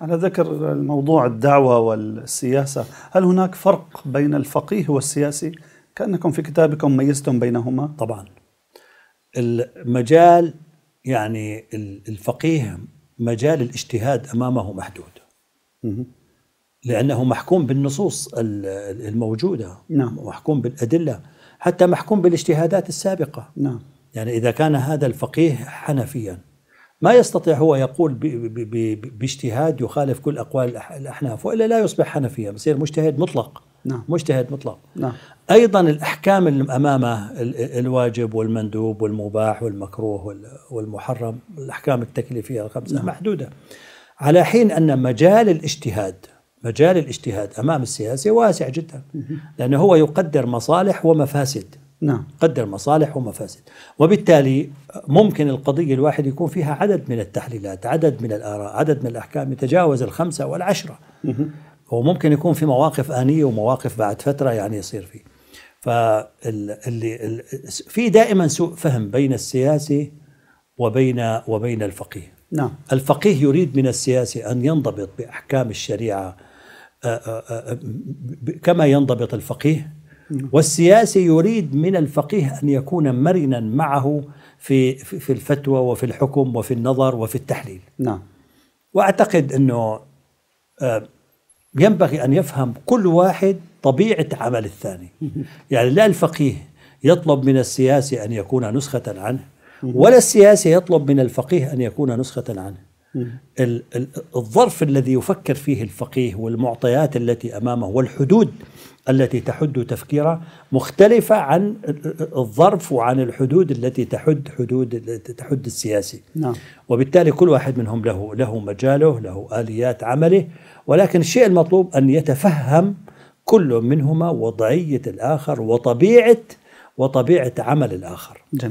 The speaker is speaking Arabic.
على ذكر الموضوع الدعوة والسياسة هل هناك فرق بين الفقيه والسياسي؟ كأنكم في كتابكم ميزتم بينهما طبعا المجال يعني الفقيه مجال الاجتهاد أمامه محدود لأنه محكوم بالنصوص الموجودة نعم. محكوم بالأدلة حتى محكوم بالاجتهادات السابقة نعم. يعني إذا كان هذا الفقيه حنفياً ما يستطيع هو يقول باجتهاد يخالف كل أقوال الأحناف وإلا لا يصبح حنفيا بصير مجتهد مطلق نعم. مجتهد مطلق نعم. أيضا الأحكام اللي أمامه الواجب والمندوب والمباح والمكروه والمحرم الأحكام التكليفية الخمسة نعم. محدودة على حين أن مجال الاجتهاد مجال الاجتهاد أمام السياسة واسع جدا لأنه هو يقدر مصالح ومفاسد نعم قدر مصالح ومفاسد وبالتالي ممكن القضية الواحد يكون فيها عدد من التحليلات عدد من الآراء عدد من الأحكام يتجاوز الخمسة والعشرة وممكن يكون في مواقف آنية ومواقف بعد فترة يعني يصير فيه فاللي في دائما سوء فهم بين السياسي وبين وبين الفقيه نعم الفقيه يريد من السياسي أن ينضبط بأحكام الشريعة آه، آه، آه، كما ينضبط الفقيه نعم. والسياسي يريد من الفقيه أن يكون مرنا معه في, في الفتوى وفي الحكم وفي النظر وفي التحليل نعم وأعتقد أنه آه، ينبغي أن يفهم كل واحد طبيعة عمل الثاني يعني لا الفقيه يطلب من السياسي أن يكون نسخة عنه ولا السياسي يطلب من الفقيه أن يكون نسخة عنه الظرف الذي يفكر فيه الفقيه والمعطيات التي امامه والحدود التي تحد تفكيره مختلفة عن الظرف وعن الحدود التي تحد حدود تحد السياسي نعم. وبالتالي كل واحد منهم له له مجاله له آليات عمله ولكن الشيء المطلوب أن يتفهم كل منهما وضعية الآخر وطبيعة وطبيعة عمل الآخر جميل.